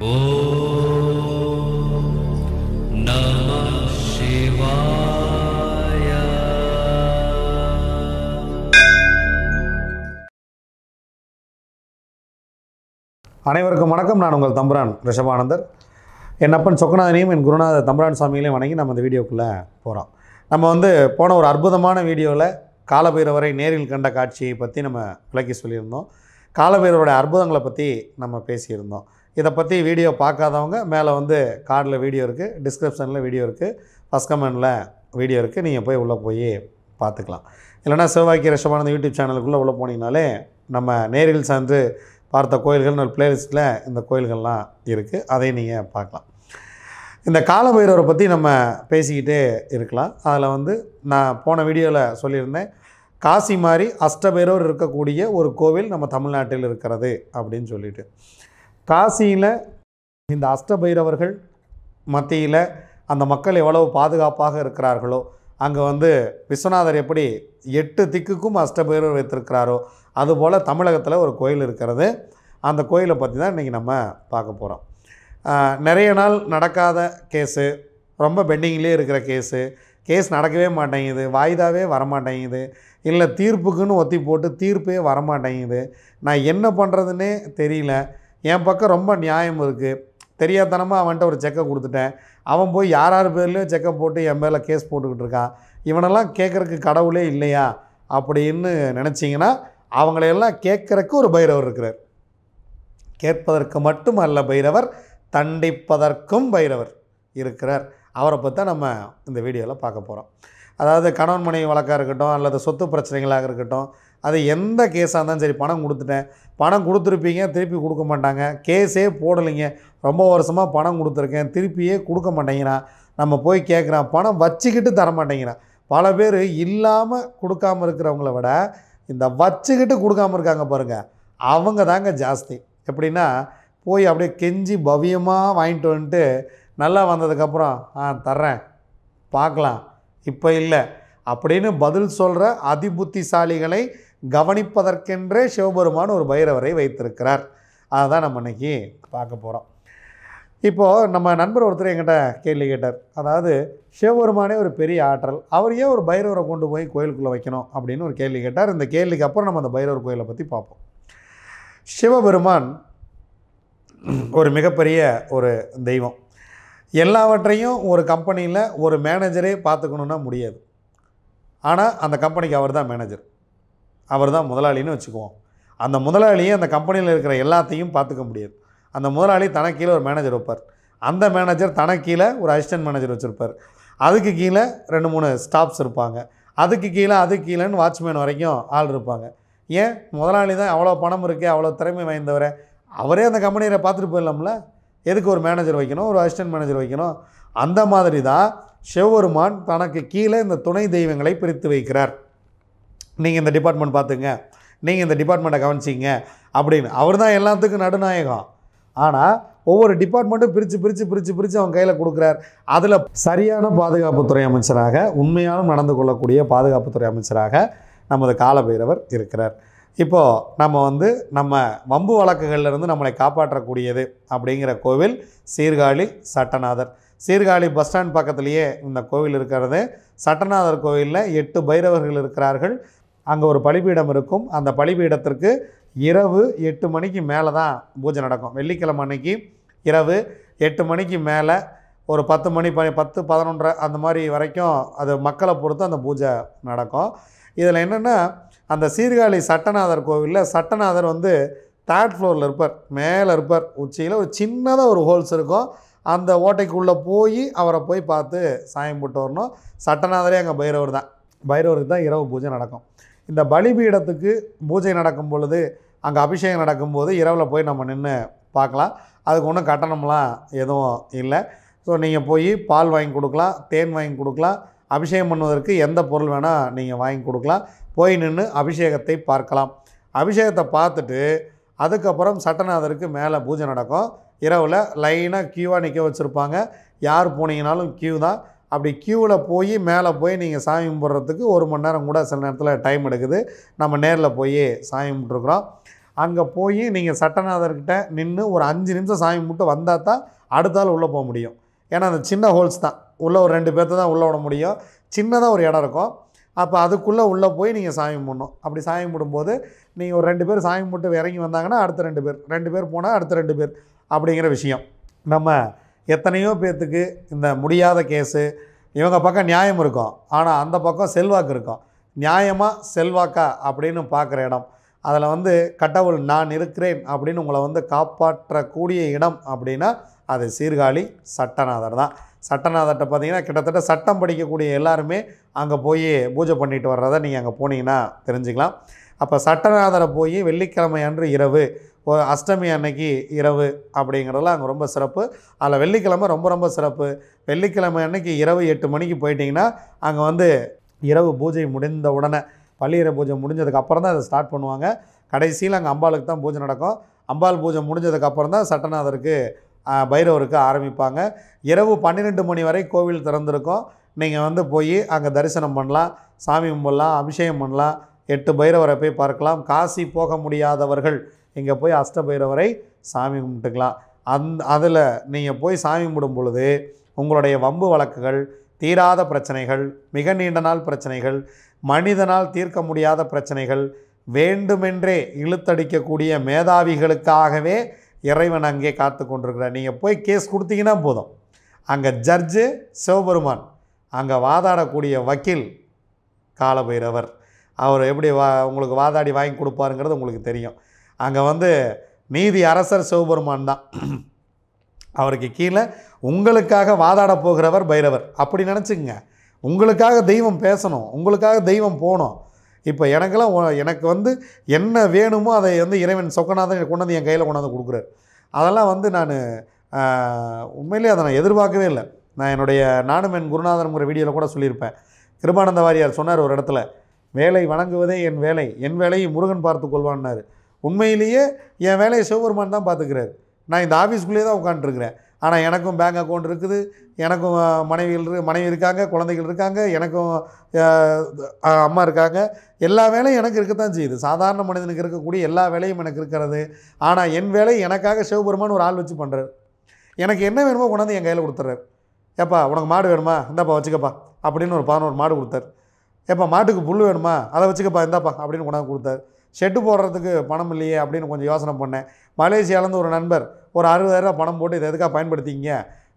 அனைவருக்கும் வணக்கம் நான் உங்கள் தம்புரான் ரிஷபானந்தர் என் அப்பன் சொக்கநாதனையும் என் குருநாத தம்புரான் சாமிகளையும் வணங்கி நம்ம இந்த வீடியோக்குள்ளே போகிறோம் நம்ம வந்து போன ஒரு அற்புதமான வீடியோவில் காலபைரவரை நேரில் கண்ட காட்சியை பற்றி நம்ம விளக்கி சொல்லியிருந்தோம் காலபைரவருடைய அற்புதங்களை பற்றி நம்ம பேசியிருந்தோம் இதை பற்றி வீடியோ பார்க்காதவங்க மேலே வந்து கார்டில் வீடியோ இருக்குது டிஸ்கிரிப்ஷனில் வீடியோ இருக்குது ஃபஸ்ட் கமெண்டில் வீடியோ இருக்குது நீங்கள் போய் உள்ளே போய் பார்த்துக்கலாம் இல்லைனா செவ்வாய்க்கு ரஷமானந்த யூடியூப் சேனலுக்குள்ளே உள்ளே போனீங்கனாலே நம்ம நேரில் சார்ந்து பார்த்த கோயில்கள்னு ஒரு பிளேலிஸ்ட்டில் இந்த கோயில்கள்லாம் இருக்குது அதையும் நீங்கள் பார்க்கலாம் இந்த காலபைரவரை பற்றி நம்ம பேசிக்கிட்டே இருக்கலாம் அதில் வந்து நான் போன வீடியோவில் சொல்லியிருந்தேன் காசி மாதிரி அஷ்டபைரவர் இருக்கக்கூடிய ஒரு கோவில் நம்ம தமிழ்நாட்டில் இருக்கிறது அப்படின்னு சொல்லிட்டு காசியில் இந்த அஷ்டபைரவர்கள் மத்தியில் அந்த மக்கள் எவ்வளவு பாதுகாப்பாக இருக்கிறார்களோ அங்கே வந்து விஸ்வநாதர் எப்படி எட்டு திக்குக்கும் அஷ்டபைரவர் வைத்திருக்கிறாரோ அதுபோல் தமிழகத்தில் ஒரு கோயில் இருக்கிறது அந்த கோயிலை பற்றி தான் இன்றைக்கி நம்ம பார்க்க போகிறோம் நிறைய நாள் நடக்காத கேஸு ரொம்ப பெண்டிங்லேயே இருக்கிற கேஸு கேஸ் நடக்கவே மாட்டேங்குது வாய்தாவே வரமாட்டேங்குது இல்லை தீர்ப்புக்குன்னு ஒத்தி போட்டு தீர்ப்பே வரமாட்டேங்குது நான் என்ன பண்ணுறதுன்னே தெரியல என் பக்கம் ரொம்ப நியாயம் இருக்குது தெரியாதனமாக அவன்கிட்ட ஒரு செக்கை கொடுத்துட்டேன் அவன் போய் யார் யார் பேர்லேயும் செக்கை போட்டு என் மேலே கேஸ் போட்டுக்கிட்டு இருக்கான் இவனெல்லாம் கேட்குறக்கு கடவுளே இல்லையா அப்படின்னு நினச்சிங்கன்னா அவங்களையெல்லாம் கேட்குறக்கு ஒரு பைரவர் இருக்கிறார் கேட்பதற்கு மட்டும் அல்ல பைரவர் தண்டிப்பதற்கும் பைரவர் இருக்கிறார் அவரை பற்றி நம்ம இந்த வீடியோவில் பார்க்க போகிறோம் அதாவது கணவன் மனைவி வழக்காக இருக்கட்டும் அல்லது சொத்து பிரச்சனைகளாக இருக்கட்டும் அது எந்த கேஸாக இருந்தாலும் சரி பணம் கொடுத்துட்டேன் பணம் கொடுத்துருப்பீங்க திருப்பி கொடுக்க மாட்டாங்க கேஸே போடலைங்க ரொம்ப வருஷமாக பணம் கொடுத்துருக்கேன் திருப்பியே கொடுக்க மாட்டேங்கிறான் நம்ம போய் கேட்குறான் பணம் வச்சுக்கிட்டு தர மாட்டேங்கிறான் பல பேர் இல்லாமல் கொடுக்காமல் இருக்கிறவங்கள விட இந்த வச்சுக்கிட்டு கொடுக்காமல் இருக்காங்க பாருங்கள் அவங்க தாங்க ஜாஸ்தி எப்படின்னா போய் அப்படியே கெஞ்சி பவியமாக வாங்கிட்டு வந்துட்டு நல்லா வந்ததுக்கப்புறம் ஆ தர்றேன் பார்க்கலாம் இப்போ இல்லை அப்படின்னு பதில் சொல்கிற அதிபுத்திசாலிகளை கவனிப்பதற்கென்றே சிவபெருமான் ஒரு பைரவரை வைத்திருக்கிறார் அதுதான் நம்ம இன்றைக்கி பார்க்க போகிறோம் இப்போது நம்ம நண்பர் ஒருத்தர் எங்கிட்ட கேள்வி கேட்டார் அதாவது சிவபெருமானே ஒரு பெரிய ஆற்றல் அவர் ஏன் ஒரு பைரவரை கொண்டு போய் கோயிலுக்குள்ளே வைக்கணும் அப்படின்னு ஒரு கேள்வி கேட்டார் இந்த கேள்விக்கு அப்புறம் நம்ம அந்த பைரவர் கோயிலை பற்றி பார்ப்போம் சிவபெருமான் ஒரு மிகப்பெரிய ஒரு தெய்வம் எல்லாவற்றையும் ஒரு கம்பெனியில் ஒரு மேனேஜரே பார்த்துக்கணுன்னா முடியாது ஆனால் அந்த கம்பெனிக்கு அவர் தான் மேனேஜர் அவர் தான் முதலாளின்னு வச்சுக்குவோம் அந்த முதலாளியை அந்த கம்பெனியில் இருக்கிற எல்லாத்தையும் பார்த்துக்க முடியாது அந்த முதலாளி தனக்கு கீழே ஒரு மேனேஜர் வைப்பார் அந்த மேனேஜர் தனக்கு கீழே ஒரு அசிஸ்டன்ட் மேனேஜர் வச்சுருப்பார் அதுக்கு கீழே ரெண்டு மூணு ஸ்டாஃப்ஸ் இருப்பாங்க அதுக்கு கீழே அதுக்கு கீழேன்னு வாட்ச்மேன் வரைக்கும் ஆள் இருப்பாங்க ஏன் முதலாளி தான் அவ்வளோ பணம் இருக்குது அவ்வளோ திறமை வாய்ந்தவரை அவரே அந்த கம்பெனியில் பார்த்துட்டு போயிடலாம்ல எதுக்கு ஒரு மேனேஜர் வைக்கணும் ஒரு அசிஸ்டன்ட் மேனேஜர் வைக்கணும் அந்த மாதிரி தான் சிவபெருமான் தனக்கு கீழே இந்த துணை தெய்வங்களை பிரித்து வைக்கிறார் நீங்கள் இந்த டிபார்ட்மெண்ட் பார்த்துங்க நீங்கள் இந்த டிபார்ட்மெண்ட்டை கவனிச்சிங்க அப்படின்னு அவர் தான் எல்லாத்துக்கும் நடுநாயகம் ஆனால் ஒவ்வொரு டிபார்ட்மெண்ட்டும் பிரித்து பிரித்து பிரித்து பிரித்து அவன் கையில் கொடுக்குறார் அதில் சரியான பாதுகாப்புத்துறை அமைச்சராக உண்மையாலும் நடந்து கொள்ளக்கூடிய பாதுகாப்புத்துறை அமைச்சராக நமது காலபைரவர் இருக்கிறார் இப்போது நம்ம வந்து நம்ம வம்பு வழக்குகள்லேருந்து நம்மளை காப்பாற்றக்கூடியது அப்படிங்கிற கோவில் சீர்காழி சட்டநாதர் சீர்காழி பஸ் ஸ்டாண்ட் பக்கத்துலேயே இந்த கோவில் இருக்கிறது சட்டநாதர் கோவிலில் எட்டு பைரவர்கள் இருக்கிறார்கள் அங்கே ஒரு பலிபீடம் இருக்கும் அந்த பலிபீடத்திற்கு இரவு எட்டு மணிக்கு மேலே தான் பூஜை நடக்கும் வெள்ளிக்கிழமை அன்னைக்கு இரவு எட்டு மணிக்கு மேலே ஒரு பத்து மணி ப பத்து பதினொன்றரை அந்த மாதிரி வரைக்கும் அது மக்களை பொறுத்து அந்த பூஜை நடக்கும் இதில் என்னென்னா அந்த சீர்காழி சட்டநாதர் கோவிலில் சட்டநாதர் வந்து தேர்ட் ஃப்ளோரில் இருப்பார் மேலே இருப்பார் உச்சியில் ஒரு சின்னதாக ஒரு ஹோல்ஸ் இருக்கும் அந்த ஓட்டைக்குள்ளே போய் அவரை போய் பார்த்து சாயம் போட்டு வரணும் சட்டநாதரே அங்கே பைரவர் தான் பைரவருக்கு தான் இரவு பூஜை நடக்கும் இந்த பலிபீடத்துக்கு பூஜை நடக்கும் பொழுது அங்கே அபிஷேகம் நடக்கும்போது இரவில் போய் நம்ம நின்று பார்க்கலாம் அதுக்கு ஒன்றும் கட்டணம்லாம் எதுவும் இல்லை ஸோ நீங்கள் போய் பால் வாங்கி கொடுக்கலாம் தேன் வாங்கி கொடுக்கலாம் அபிஷேகம் பண்ணுவதற்கு எந்த பொருள் வேணால் நீங்கள் வாங்கி கொடுக்கலாம் போய் நின்று அபிஷேகத்தை பார்க்கலாம் அபிஷேகத்தை பார்த்துட்டு அதுக்கப்புறம் சட்டநாதருக்கு மேலே பூஜை நடக்கும் இரவில் லைனாக க்யூவாக நிற்க வச்சுருப்பாங்க யார் போனீங்கனாலும் க்யூ தான் அப்படி க்யூவில் போய் மேலே போய் நீங்கள் சாமி கும்பிட்றதுக்கு ஒரு மணி நேரம் கூட சில நேரத்தில் டைம் எடுக்குது நம்ம நேரில் போய் சாமி கும்பிட்ருக்குறோம் அங்கே போய் நீங்கள் சட்டநாதர்கிட்ட நின்று ஒரு அஞ்சு நிமிஷம் சாமி கும்பிட்டு வந்தால் தான் அடுத்தால் உள்ளே போக முடியும் ஏன்னா அந்த சின்ன ஹோல்ஸ் தான் உள்ளே ஒரு ரெண்டு பேர்த்த தான் உள்ளே விட முடியும் சின்னதாக ஒரு இடம் இருக்கும் அப்போ அதுக்குள்ளே உள்ளே போய் நீங்கள் சாமி கும்பிடணும் அப்படி சாமி கும்பிடும்போது நீங்கள் ஒரு ரெண்டு பேர் சாமி கும்பிட்டு இறங்கி வந்தாங்கன்னா அடுத்த ரெண்டு பேர் ரெண்டு பேர் போனால் அடுத்த ரெண்டு பேர் அப்படிங்கிற விஷயம் நம்ம எத்தனையோ பேர்த்துக்கு இந்த முடியாத கேஸு இவங்க பக்கம் நியாயம் இருக்கும் ஆனால் அந்த பக்கம் செல்வாக்கு இருக்கும் நியாயமாக செல்வாக்கா அப்படின்னு பார்க்குற இடம் அதில் வந்து கட்டவுள் நான் இருக்கிறேன் அப்படின்னு உங்களை வந்து காப்பாற்றக்கூடிய இடம் அப்படின்னா அது சீர்காழி சட்டநாதர் தான் சட்டநாதர்கிட்ட பார்த்தீங்கன்னா கிட்டத்தட்ட சட்டம் படிக்கக்கூடிய எல்லாருமே அங்கே போய் பூஜை பண்ணிட்டு வர்றதை நீங்கள் அங்கே போனீங்கன்னா தெரிஞ்சுக்கலாம் அப்போ சட்டநாதரை போய் வெள்ளிக்கிழமை அன்று இரவு அஷ்டமி அன்னைக்கு இரவு அப்படிங்கிறதுலாம் அங்கே ரொம்ப சிறப்பு அதில் வெள்ளிக்கிழமை ரொம்ப ரொம்ப சிறப்பு வெள்ளிக்கிழமை அன்னைக்கு இரவு எட்டு மணிக்கு போயிட்டிங்கன்னா அங்கே வந்து இரவு பூஜை முடிந்த உடனே பள்ளியிற பூஜை அப்புறம் தான் அதை ஸ்டார்ட் பண்ணுவாங்க கடைசியில் அங்கே அம்பாளுக்கு தான் பூஜை நடக்கும் அம்பாள் பூஜை முடிஞ்சதுக்கப்புறம் தான் சட்டநாதருக்கு பைரவருக்கு ஆரம்பிப்பாங்க இரவு பன்னிரெண்டு மணி வரை கோவில் திறந்திருக்கும் நீங்கள் வந்து போய் அங்கே தரிசனம் பண்ணலாம் சாமி கும்பிடலாம் அபிஷேகம் பண்ணலாம் எட்டு பைரவரை போய் பார்க்கலாம் காசி போக முடியாதவர்கள் இங்கே போய் அஷ்ட பைரவரை சாமி கும்பிட்டுக்கலாம் அந் அதில் நீங்கள் போய் சாமி கும்பிடும் பொழுது உங்களுடைய வம்பு வழக்குகள் தீராத பிரச்சனைகள் மிக நீண்ட நாள் பிரச்சனைகள் மனிதனால் தீர்க்க முடியாத பிரச்சனைகள் வேண்டுமென்றே இழுத்தடிக்கக்கூடிய மேதாவிகளுக்காகவே இறைவன் அங்கே காத்து கொண்டிருக்கிறார் நீங்கள் போய் கேஸ் கொடுத்தீங்கன்னா போதும் அங்கே ஜட்ஜு சிவபெருமான் அங்கே வாதாடக்கூடிய வக்கீல் காலபைரவர் அவர் எப்படி வா உங்களுக்கு வாதாடி வாங்கி கொடுப்பாருங்கிறது உங்களுக்கு தெரியும் அங்கே வந்து நீதி அரசர் சிவபெருமான் தான் அவருக்கு கீழே உங்களுக்காக வாதாட போகிறவர் பைரவர் அப்படி நினச்சிங்க உங்களுக்காக தெய்வம் பேசணும் உங்களுக்காக தெய்வம் போகணும் இப்போ எனக்கெல்லாம் எனக்கு வந்து என்ன வேணுமோ அதை வந்து இறைவன் சொக்கநாதன் கொண்டாந்து என் கையில் கொண்டாந்து கொடுக்குறாரு அதெல்லாம் வந்து நான் உண்மையிலே அதை நான் எதிர்பார்க்கவே இல்லை நான் என்னுடைய நானும் என் குருநாதனுங்கிற வீடியோவில் கூட சொல்லியிருப்பேன் கிருபானந்த வாரியார் சொன்னார் ஒரு இடத்துல வேலை வணங்குவதே என் வேலை என் வேலையை முருகன் பார்த்து கொள்வான்னாரு உண்மையிலேயே என் வேலையை சிவபெருமான் தான் பார்த்துக்கிறாரு நான் இந்த ஆஃபீஸ்க்குள்ளே தான் உட்காந்துருக்கிறேன் ஆனால் எனக்கும் பேங்க் அக்கௌண்ட் இருக்குது எனக்கும் மனைவிகள் மனைவி இருக்காங்க குழந்தைகள் இருக்காங்க எனக்கும் அம்மா இருக்காங்க எல்லா வேலையும் எனக்கு இருக்கத்தான் செய்யுது சாதாரண மனிதனுக்கு இருக்கக்கூடிய எல்லா வேலையும் எனக்கு இருக்கிறது ஆனால் என் வேலை எனக்காக சிவபெருமான் ஒரு ஆள் வச்சு பண்ணுறாரு எனக்கு என்ன வேணுமோ கொண்டாந்து என் கையில் கொடுத்துட்றாரு ஏப்பா உனக்கு மாடு வேணுமா இந்தாப்பா வச்சுக்கப்பா அப்படின்னு ஒரு பதினோரு மாடு கொடுத்தாரு ஏப்பா மாட்டுக்கு புல் வேணுமா அதை வச்சுக்கப்பா இந்தாப்பா அப்படின்னு கொண்டாந்து கொடுத்தாரு ஷெட்டு போடுறதுக்கு பணம் இல்லையே அப்படின்னு கொஞ்சம் யோசனை பண்ணேன் மலேசியாவிலேருந்து ஒரு நண்பர் ஒரு அறுபதாயிரரூபா பணம் போட்டு இதை எதுக்காக பயன்படுத்திங்க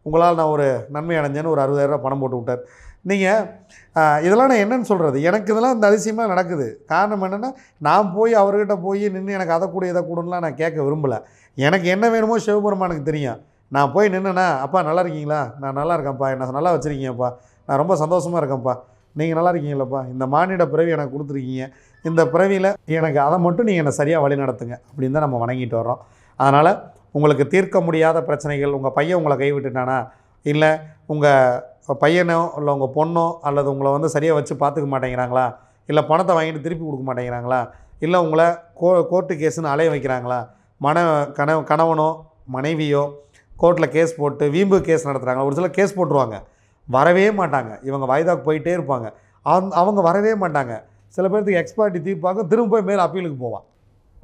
உங்களால் நான் ஒரு நன்மை அடைஞ்சேன்னு ஒரு அறுபதாயிரரூபா பணம் போட்டு விட்டார் நீங்கள் இதெல்லாம் நான் என்னென்னு சொல்கிறது எனக்கு இதெல்லாம் இந்த அதிசயமாக நடக்குது காரணம் என்னென்னா நான் போய் அவர்கிட்ட போய் நின்று எனக்கு அதை கூட இதை கூடலாம் நான் கேட்க விரும்பலை எனக்கு என்ன வேணுமோ சிவபெருமானுக்கு தெரியும் நான் போய் நின்றுண்ணா அப்பா நல்லா இருக்கீங்களா நான் நல்லா இருக்கேன்ப்பா என்ன நல்லா வச்சுருக்கீங்கப்பா நான் ரொம்ப சந்தோஷமாக இருக்கேன்ப்பா நீங்கள் நல்லா இருக்கீங்களப்பா இந்த மானிட பிறவி எனக்கு கொடுத்துருக்கீங்க இந்த பிறவியில் எனக்கு அதை மட்டும் நீங்கள் என்னை சரியாக வழி நடத்துங்க அப்படின்னு தான் நம்ம வணங்கிட்டு வர்றோம் அதனால் உங்களுக்கு தீர்க்க முடியாத பிரச்சனைகள் உங்கள் பையன் உங்களை கைவிட்டுட்டானா இல்லை உங்கள் பையனோ இல்லை உங்கள் பொண்ணோ அல்லது உங்களை வந்து சரியாக வச்சு பார்த்துக்க மாட்டேங்கிறாங்களா இல்லை பணத்தை வாங்கிட்டு திருப்பி கொடுக்க மாட்டேங்கிறாங்களா இல்லை உங்களை கோ கோர்ட்டு கேஸுன்னு அலைய வைக்கிறாங்களா மன கண கணவனோ மனைவியோ கோர்ட்டில் கேஸ் போட்டு வீம்பு கேஸ் நடத்துகிறாங்களா ஒரு சில கேஸ் போட்டுருவாங்க வரவே மாட்டாங்க இவங்க வாய்தாக்கு போயிட்டே இருப்பாங்க அந் அவங்க வரவே மாட்டாங்க சில பேர்த்துக்கு எக்ஸ்பர்ட்டி தீர்ப்பாங்க திரும்ப போய் மேலே அப்பீலுக்கு போவான்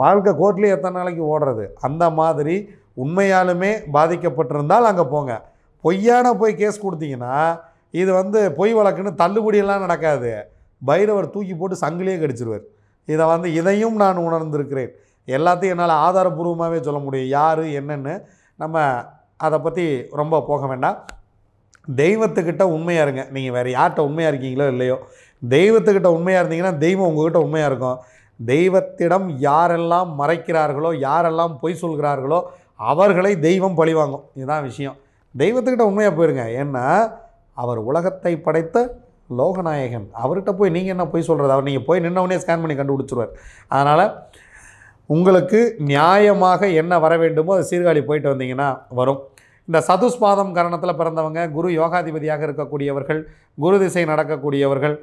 வாழ்க்கை கோர்ட்லேயே எத்தனை நாளைக்கு ஓடுறது அந்த மாதிரி உண்மையாலுமே பாதிக்கப்பட்டிருந்தால் அங்கே போங்க பொய்யான போய் கேஸ் கொடுத்தீங்கன்னா இது வந்து பொய் வழக்குன்னு தள்ளுபடியெல்லாம் நடக்காது பைரவர் தூக்கி போட்டு சங்கிலியே கடிச்சிருவார் இதை வந்து இதையும் நான் உணர்ந்திருக்கிறேன் எல்லாத்தையும் என்னால் ஆதாரபூர்வமாகவே சொல்ல முடியும் யார் என்னென்னு நம்ம அதை பற்றி ரொம்ப போக வேண்டாம் தெய்வத்துக்கிட்ட உண்மையாக இருங்க நீங்கள் வேறு யார்கிட்ட உண்மையாக இருக்கீங்களோ இல்லையோ தெய்வத்துக்கிட்ட உண்மையாக இருந்தீங்கன்னா தெய்வம் உங்கள்கிட்ட உண்மையாக இருக்கும் தெய்வத்திடம் யாரெல்லாம் மறைக்கிறார்களோ யாரெல்லாம் பொய் சொல்கிறார்களோ அவர்களை தெய்வம் பழிவாங்கும் இதுதான் விஷயம் தெய்வத்துக்கிட்ட உண்மையாக போயிருங்க ஏன்னா அவர் உலகத்தை படைத்த லோகநாயகன் அவர்கிட்ட போய் நீங்கள் என்ன போய் சொல்கிறது அவர் நீங்கள் போய் நின்னவுடனே ஸ்கேன் பண்ணி கண்டுபிடிச்சிருவார் அதனால் உங்களுக்கு நியாயமாக என்ன வர வேண்டுமோ அது சீர்காழி போயிட்டு வந்தீங்கன்னா வரும் இந்த சதுஸ்பாதம் கரணத்தில் பிறந்தவங்க குரு யோகாதிபதியாக இருக்கக்கூடியவர்கள் குரு திசை நடக்கக்கூடியவர்கள்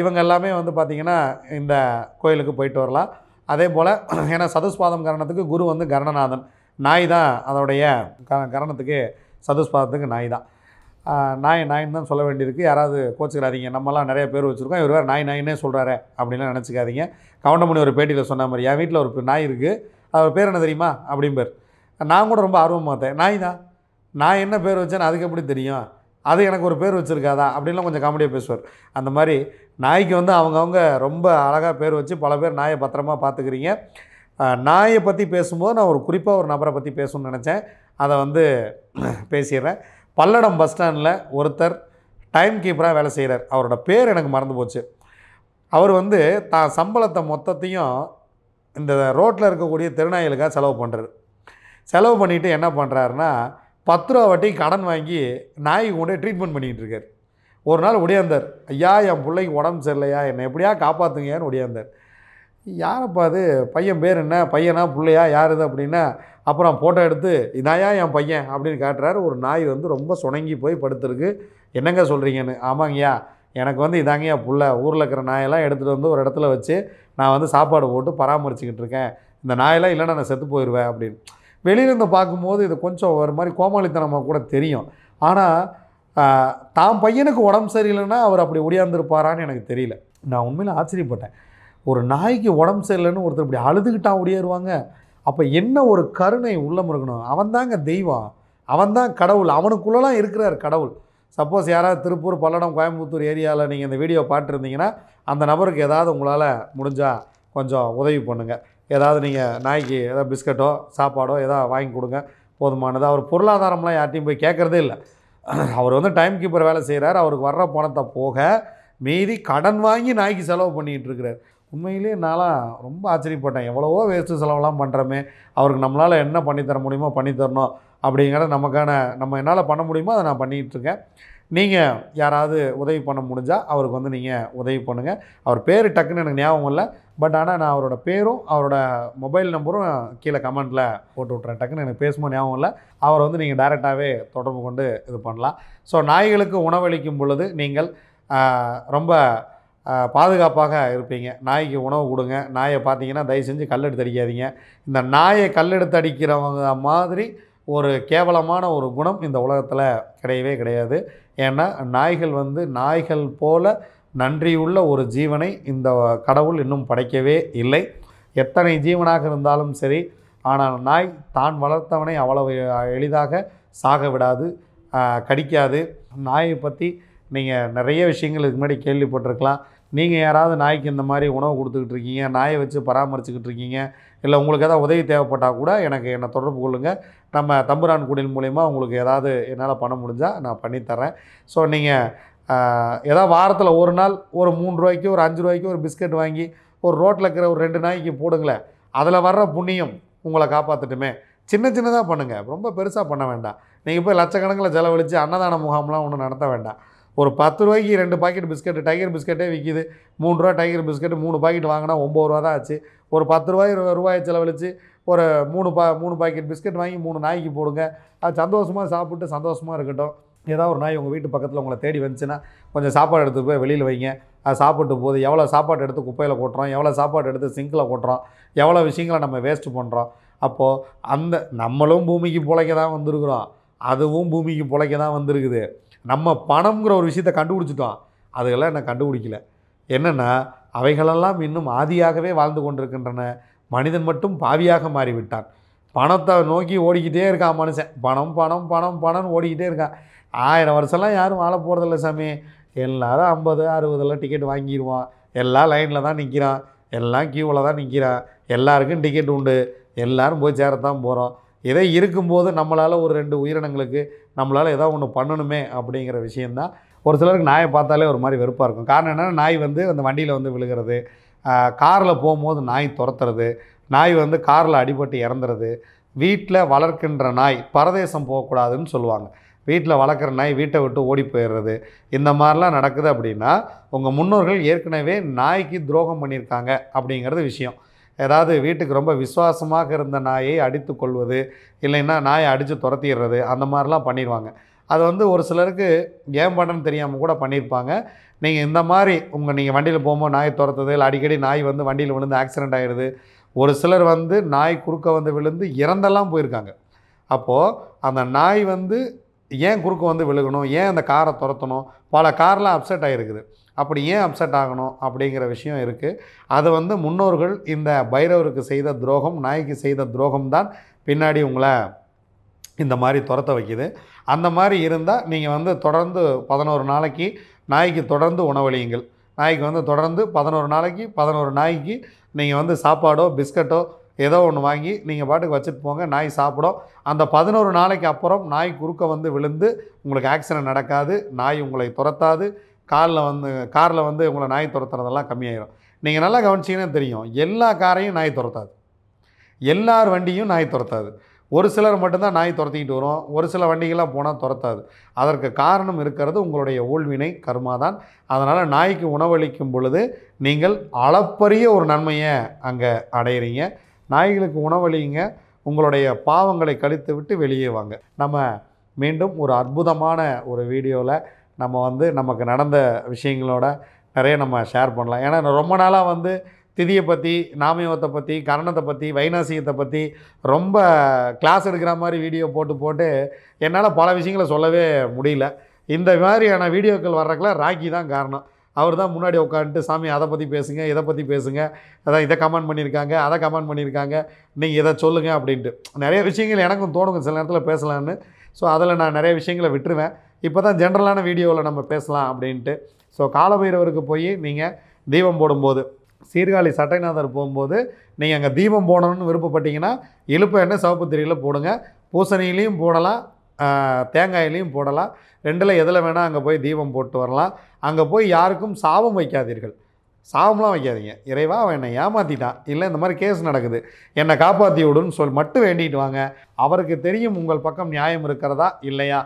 இவங்க எல்லாமே வந்து பார்த்திங்கன்னா இந்த கோயிலுக்கு போயிட்டு வரலாம் அதே போல் ஏன்னா சதுஸ்பாதம் கரணத்துக்கு குரு வந்து கரணநாதன் நாய் தான் அதோடைய க கரணத்துக்கு சதுஸ்பாதத்துக்கு நாய் தான் நாய் நாயின்னு தான் சொல்ல வேண்டியிருக்கு யாராவது கோச்சுக்கிறாதீங்க நம்மலாம் நிறைய பேர் வச்சுருக்கோம் இவர் வேறு நாய் நாயினே சொல்கிறாரு அப்படின்லாம் நினச்சிக்காதீங்க கவுண்டமணி ஒரு பேட்டியில் சொன்ன மாதிரி என் வீட்டில் ஒரு நாய் இருக்குது அவர் பேர் என்ன தெரியுமா பேர் நான் கூட ரொம்ப ஆர்வமாக பார்த்தேன் நாய் தான் நான் என்ன பேர் வச்சேன்னு அதுக்கு எப்படி தெரியும் அது எனக்கு ஒரு பேர் வச்சுருக்காதா அப்படின்லாம் கொஞ்சம் காமெடியாக பேசுவார் அந்த மாதிரி நாய்க்கு வந்து அவங்கவுங்க ரொம்ப அழகாக பேர் வச்சு பல பேர் நாயை பத்திரமா பார்த்துக்கிறீங்க நாயை பற்றி பேசும்போது நான் ஒரு குறிப்பாக ஒரு நபரை பற்றி பேசணும்னு நினச்சேன் அதை வந்து பேசிடுறேன் பல்லடம் பஸ் ஸ்டாண்டில் ஒருத்தர் டைம் கீப்பராக வேலை செய்கிறார் அவரோட பேர் எனக்கு மறந்து போச்சு அவர் வந்து தான் சம்பளத்தை மொத்தத்தையும் இந்த ரோட்டில் இருக்கக்கூடிய திருநாயலுக்காக செலவு பண்ணுறாரு செலவு பண்ணிவிட்டு என்ன பண்ணுறாருன்னா பத்து ரூபா வட்டி கடன் வாங்கி நாய்க்கு கொண்டு ட்ரீட்மெண்ட் பண்ணிக்கிட்டு இருக்கார் ஒரு நாள் ஒடியாந்தார் ஐயா என் பிள்ளைக்கு உடம்பு சரியில்லையா என்னை எப்படியா காப்பாற்றுங்கன்னு ஒடியாந்தார் யாரப்பா அது பையன் பேர் என்ன பையனா பிள்ளையா யார் இது அப்படின்னா அப்புறம் ஃபோட்டோ எடுத்து நாயா என் பையன் அப்படின்னு காட்டுறாரு ஒரு நாய் வந்து ரொம்ப சுணங்கி போய் படுத்துருக்கு என்னங்க சொல்கிறீங்கன்னு ஆமாங்கய்யா எனக்கு வந்து இதாங்கய்யா புள்ள ஊரில் இருக்கிற நாயெல்லாம் எடுத்துகிட்டு வந்து ஒரு இடத்துல வச்சு நான் வந்து சாப்பாடு போட்டு பராமரிச்சுக்கிட்டு இருக்கேன் இந்த நாயெல்லாம் இல்லைன்னா நான் செத்து போயிடுவேன் அப்படின்னு வெளியிலேருந்து பார்க்கும்போது இது கொஞ்சம் ஒரு மாதிரி கோமாளித்தனமாக கூட தெரியும் ஆனால் தான் பையனுக்கு உடம்பு சரியில்லைன்னா அவர் அப்படி ஒடியாந்துருப்பாரான்னு எனக்கு தெரியல நான் உண்மையில் ஆச்சரியப்பட்டேன் ஒரு நாய்க்கு உடம்பு சரியில்லைன்னு ஒருத்தர் இப்படி அழுதுகிட்டான் ஒடியேறுவாங்க அப்போ என்ன ஒரு கருணை உள்ளம் இருக்கணும் அவன் தாங்க தெய்வம் அவன் தான் கடவுள் அவனுக்குள்ளெலாம் இருக்கிறார் கடவுள் சப்போஸ் யாராவது திருப்பூர் பல்லடம் கோயம்புத்தூர் ஏரியாவில் நீங்கள் இந்த வீடியோ பார்த்துருந்தீங்கன்னா அந்த நபருக்கு ஏதாவது உங்களால் முடிஞ்சால் கொஞ்சம் உதவி பண்ணுங்கள் ஏதாவது நீங்கள் நாய்க்கு ஏதாவது பிஸ்கட்டோ சாப்பாடோ ஏதாவது வாங்கி கொடுங்க போதுமானது அவர் பொருளாதாரம்லாம் யார்ட்டையும் போய் கேட்குறதே இல்லை அவர் வந்து டைம் கீப்பர் வேலை செய்கிறார் அவருக்கு வர்ற பணத்தை போக மீதி கடன் வாங்கி நாய்க்கு செலவு பண்ணிகிட்டு இருக்கிறார் உண்மையிலே நான்லாம் ரொம்ப ஆச்சரியப்பட்டேன் எவ்வளவோ வேஸ்ட்டு செலவெல்லாம் பண்ணுறோமே அவருக்கு நம்மளால் என்ன பண்ணித்தர முடியுமோ பண்ணித்தரணும் அப்படிங்கிறத நமக்கான நம்ம என்னால் பண்ண முடியுமோ அதை நான் பண்ணிகிட்ருக்கேன் நீங்கள் யாராவது உதவி பண்ண முடிஞ்சால் அவருக்கு வந்து நீங்கள் உதவி பண்ணுங்கள் அவர் பேர் டக்குன்னு எனக்கு ஞாபகம் இல்லை பட் ஆனால் நான் அவரோட பேரும் அவரோட மொபைல் நம்பரும் கீழே கமெண்ட்டில் போட்டு விட்றேன் டக்குன்னு எனக்கு பேசும்போது ஞாபகம் இல்லை அவரை வந்து நீங்கள் டைரெக்டாகவே தொடர்பு கொண்டு இது பண்ணலாம் ஸோ நாய்களுக்கு உணவளிக்கும் பொழுது நீங்கள் ரொம்ப பாதுகாப்பாக இருப்பீங்க நாய்க்கு உணவு கொடுங்க நாயை பார்த்தீங்கன்னா தயவு செஞ்சு கல்லெடுத்து அடிக்காதீங்க இந்த நாயை கல்லெடுத்து அடிக்கிறவங்க மாதிரி ஒரு கேவலமான ஒரு குணம் இந்த உலகத்தில் கிடையவே கிடையாது ஏன்னா நாய்கள் வந்து நாய்கள் போல் நன்றியுள்ள ஒரு ஜீவனை இந்த கடவுள் இன்னும் படைக்கவே இல்லை எத்தனை ஜீவனாக இருந்தாலும் சரி ஆனால் நாய் தான் வளர்த்தவனை அவ்வளவு எளிதாக சாக விடாது கடிக்காது நாயை பற்றி நீங்கள் நிறைய விஷயங்கள் இதுக்கு முன்னாடி கேள்விப்பட்டிருக்கலாம் நீங்கள் யாராவது நாய்க்கு இந்த மாதிரி உணவு கொடுத்துக்கிட்டு இருக்கீங்க நாயை வச்சு பராமரிச்சுக்கிட்டு இருக்கீங்க இல்லை உங்களுக்கு ஏதாவது உதவி தேவைப்பட்டால் கூட எனக்கு என்னை தொடர்பு கொள்ளுங்கள் நம்ம தம்புரான் குடில் மூலிமா உங்களுக்கு ஏதாவது என்னால் பண்ண முடிஞ்சால் நான் பண்ணித்தரேன் ஸோ நீங்கள் ஏதாவது வாரத்தில் ஒரு நாள் ஒரு மூணு ரூபாய்க்கு ஒரு அஞ்சு ரூபாய்க்கு ஒரு பிஸ்கட் வாங்கி ஒரு ரோட்டில் இருக்கிற ஒரு ரெண்டு நாய்க்கு போடுங்களேன் அதில் வர்ற புண்ணியம் உங்களை காப்பாற்றட்டுமே சின்ன சின்னதாக பண்ணுங்கள் ரொம்ப பெருசாக பண்ண வேண்டாம் நீங்கள் போய் லட்சக்கணக்கில் செலவழித்து அன்னதான முகாம்லாம் ஒன்றும் நடத்த வேண்டாம் ஒரு பத்து ரூபாய்க்கு ரெண்டு பாக்கெட் பிஸ்கெட்டு டைகர் பிஸ்கெட்டே விற்கிது மூணு ரூபா டைகர் பிஸ்கெட்டு மூணு பாக்கெட் வாங்கினா ஒம்பது ரூபா தான் ஆச்சு ஒரு பத்து ரூபாய் ரூபாயை செலவழித்து ஒரு மூணு பா மூணு பாக்கெட் பிஸ்கெட் வாங்கி மூணு நாய்க்கு போடுங்க அது சந்தோஷமாக சாப்பிட்டு சந்தோஷமாக இருக்கட்டும் ஏதாவது ஒரு நாய் உங்கள் வீட்டு பக்கத்தில் உங்களை தேடி வந்துச்சுன்னா கொஞ்சம் சாப்பாடு எடுத்து போய் வெளியில் வைங்க அது சாப்பிட்டு போது எவ்வளோ சாப்பாடு எடுத்து குப்பையில் கொட்டுறோம் எவ்வளோ சாப்பாடு எடுத்து சிங்கில் கொட்டுறோம் எவ்வளோ விஷயங்களை நம்ம வேஸ்ட்டு பண்ணுறோம் அப்போது அந்த நம்மளும் பூமிக்கு பிழைக்க தான் வந்திருக்கிறோம் அதுவும் பூமிக்கு பிழைக்க தான் வந்திருக்குது நம்ம பணம்ங்கிற ஒரு விஷயத்தை கண்டுபிடிச்சிட்டோம் அதுகளை என்ன கண்டுபிடிக்கல என்னென்னா அவைகளெல்லாம் இன்னும் ஆதியாகவே வாழ்ந்து கொண்டிருக்கின்றன மனிதன் மட்டும் பாவியாக மாறிவிட்டான் பணத்தை நோக்கி ஓடிக்கிட்டே இருக்கான் மனுஷன் பணம் பணம் பணம் பணம்னு ஓடிக்கிட்டே இருக்கான் ஆயிரம் வருஷம்லாம் யாரும் வாழ போகிறதில்ல சாமி எல்லோரும் ஐம்பது அறுபதெல்லாம் டிக்கெட் வாங்கிடுவான் எல்லாம் லைனில் தான் நிற்கிறான் எல்லாம் க்யூவில் தான் நிற்கிறான் எல்லாருக்கும் டிக்கெட் உண்டு எல்லோரும் போய் சேரத்தான் போகிறோம் இதே இருக்கும்போது நம்மளால் ஒரு ரெண்டு உயிரினங்களுக்கு நம்மளால் ஏதோ ஒன்று பண்ணணுமே அப்படிங்கிற விஷயந்தான் ஒரு சிலருக்கு நாயை பார்த்தாலே ஒரு மாதிரி வெறுப்பாக இருக்கும் காரணம் என்னென்னா நாய் வந்து அந்த வண்டியில் வந்து விழுகிறது காரில் போகும்போது நாய் துரத்துறது நாய் வந்து காரில் அடிபட்டு இறந்துறது வீட்டில் வளர்க்கின்ற நாய் பரதேசம் போகக்கூடாதுன்னு சொல்லுவாங்க வீட்டில் வளர்க்குற நாய் வீட்டை விட்டு ஓடி போயிடுறது இந்த மாதிரிலாம் நடக்குது அப்படின்னா உங்கள் முன்னோர்கள் ஏற்கனவே நாய்க்கு துரோகம் பண்ணியிருக்காங்க அப்படிங்கிறது விஷயம் ஏதாவது வீட்டுக்கு ரொம்ப விசுவாசமாக இருந்த நாயை அடித்து கொள்வது இல்லைன்னா நாயை அடித்து துரத்திடுறது அந்த மாதிரிலாம் பண்ணிடுவாங்க அது வந்து ஒரு சிலருக்கு ஏன் பண்ணன்னு தெரியாமல் கூட பண்ணியிருப்பாங்க நீங்கள் இந்த மாதிரி உங்கள் நீங்கள் வண்டியில் போகும்போது நாய் துரத்துது இல்லை அடிக்கடி நாய் வந்து வண்டியில் விழுந்து ஆக்சிடெண்ட் ஆகிடுது ஒரு சிலர் வந்து நாய் குறுக்க வந்து விழுந்து இறந்தெல்லாம் போயிருக்காங்க அப்போது அந்த நாய் வந்து ஏன் குறுக்கு வந்து விழுகணும் ஏன் அந்த காரை துரத்தணும் பல கார்லாம் அப்செட் ஆகிருக்குது அப்படி ஏன் அப்செட் ஆகணும் அப்படிங்கிற விஷயம் இருக்குது அது வந்து முன்னோர்கள் இந்த பைரவருக்கு செய்த துரோகம் நாய்க்கு செய்த துரோகம் தான் பின்னாடி உங்களை இந்த மாதிரி துரத்த வைக்கிது அந்த மாதிரி இருந்தால் நீங்கள் வந்து தொடர்ந்து பதினோரு நாளைக்கு நாய்க்கு தொடர்ந்து உணவளியுங்கள் நாய்க்கு வந்து தொடர்ந்து பதினோரு நாளைக்கு பதினோரு நாய்க்கு நீங்கள் வந்து சாப்பாடோ பிஸ்கட்டோ ஏதோ ஒன்று வாங்கி நீங்கள் பாட்டுக்கு வச்சுட்டு போங்க நாய் சாப்பிடும் அந்த பதினோரு நாளைக்கு அப்புறம் நாய் குறுக்க வந்து விழுந்து உங்களுக்கு ஆக்சிடென்ட் நடக்காது நாய் உங்களை துரத்தாது காரில் வந்து காரில் வந்து உங்களை நாய் துரத்துறதெல்லாம் கம்மியாயிடும் நீங்கள் நல்லா கவனிச்சிங்கன்னா தெரியும் எல்லா காரையும் நாய் துரத்தாது எல்லார் வண்டியும் நாய் துரத்தாது ஒரு சிலர் மட்டும்தான் நாய் துரத்திக்கிட்டு வரும் ஒரு சில வண்டிகளாக போனால் துரத்தாது அதற்கு காரணம் இருக்கிறது உங்களுடைய ஊழ்வினை கருமா தான் அதனால் நாய்க்கு உணவளிக்கும் பொழுது நீங்கள் அளப்பரிய ஒரு நன்மையை அங்கே அடையிறீங்க நாய்களுக்கு உணவழியுங்க உங்களுடைய பாவங்களை கழித்து விட்டு வெளியே வாங்க நம்ம மீண்டும் ஒரு அற்புதமான ஒரு வீடியோவில் நம்ம வந்து நமக்கு நடந்த விஷயங்களோட நிறைய நம்ம ஷேர் பண்ணலாம் ஏன்னா ரொம்ப நாளாக வந்து திதியை பற்றி நாமயோகத்தை பற்றி கரணத்தை பற்றி வைநாசியத்தை பற்றி ரொம்ப கிளாஸ் எடுக்கிற மாதிரி வீடியோ போட்டு போட்டு என்னால் பல விஷயங்களை சொல்லவே முடியல இந்த மாதிரியான வீடியோக்கள் வர்றதுக்குலாம் ராக்கி தான் காரணம் அவர் தான் முன்னாடி உட்காந்துட்டு சாமி அதை பற்றி பேசுங்க இதை பற்றி பேசுங்க அதான் இதை கமெண்ட் பண்ணியிருக்காங்க அதை கமெண்ட் பண்ணியிருக்காங்க நீங்கள் இதை சொல்லுங்கள் அப்படின்ட்டு நிறைய விஷயங்கள் எனக்கும் தோணுங்க சில நேரத்தில் பேசலான்னு ஸோ அதில் நான் நிறைய விஷயங்களை விட்டுருவேன் இப்போ தான் ஜென்ரலான வீடியோவில் நம்ம பேசலாம் அப்படின்ட்டு ஸோ காலபைரவருக்கு போய் நீங்கள் தீபம் போடும்போது சீர்காழி சட்டைநாதர் போகும்போது நீங்கள் அங்கே தீபம் போடணும்னு விருப்பப்பட்டீங்கன்னா இழுப்பு எண்ணெய் சவப்பு திரியில் போடுங்க பூசணியிலையும் போடலாம் தேங்காயிலையும் போடலாம் ரெண்டில் எதில் வேணால் அங்கே போய் தீபம் போட்டு வரலாம் அங்கே போய் யாருக்கும் சாபம் வைக்காதீர்கள் சாபம்லாம் வைக்காதீங்க இறைவா அவன் என்னை ஏமாற்றிட்டான் இல்லை இந்த மாதிரி கேஸ் நடக்குது என்னை காப்பாற்றி விடுன்னு சொல் மட்டும் வேண்டிட்டு வாங்க அவருக்கு தெரியும் உங்கள் பக்கம் நியாயம் இருக்கிறதா இல்லையா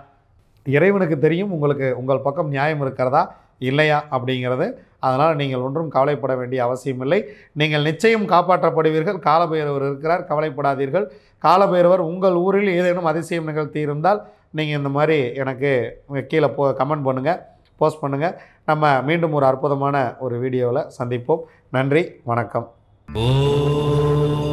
இறைவனுக்கு தெரியும் உங்களுக்கு உங்கள் பக்கம் நியாயம் இருக்கிறதா இல்லையா அப்படிங்கிறது அதனால் நீங்கள் ஒன்றும் கவலைப்பட வேண்டிய அவசியமில்லை நீங்கள் நிச்சயம் காப்பாற்றப்படுவீர்கள் காலபைரவர் இருக்கிறார் கவலைப்படாதீர்கள் காலபைரவர் உங்கள் ஊரில் ஏதேனும் அதிசயம் நிகழ்த்தி இருந்தால் நீங்கள் இந்த மாதிரி எனக்கு கீழே போ கமெண்ட் பண்ணுங்கள் போஸ்ட் பண்ணுங்கள் நம்ம மீண்டும் ஒரு அற்புதமான ஒரு வீடியோவில் சந்திப்போம் நன்றி வணக்கம் ஓ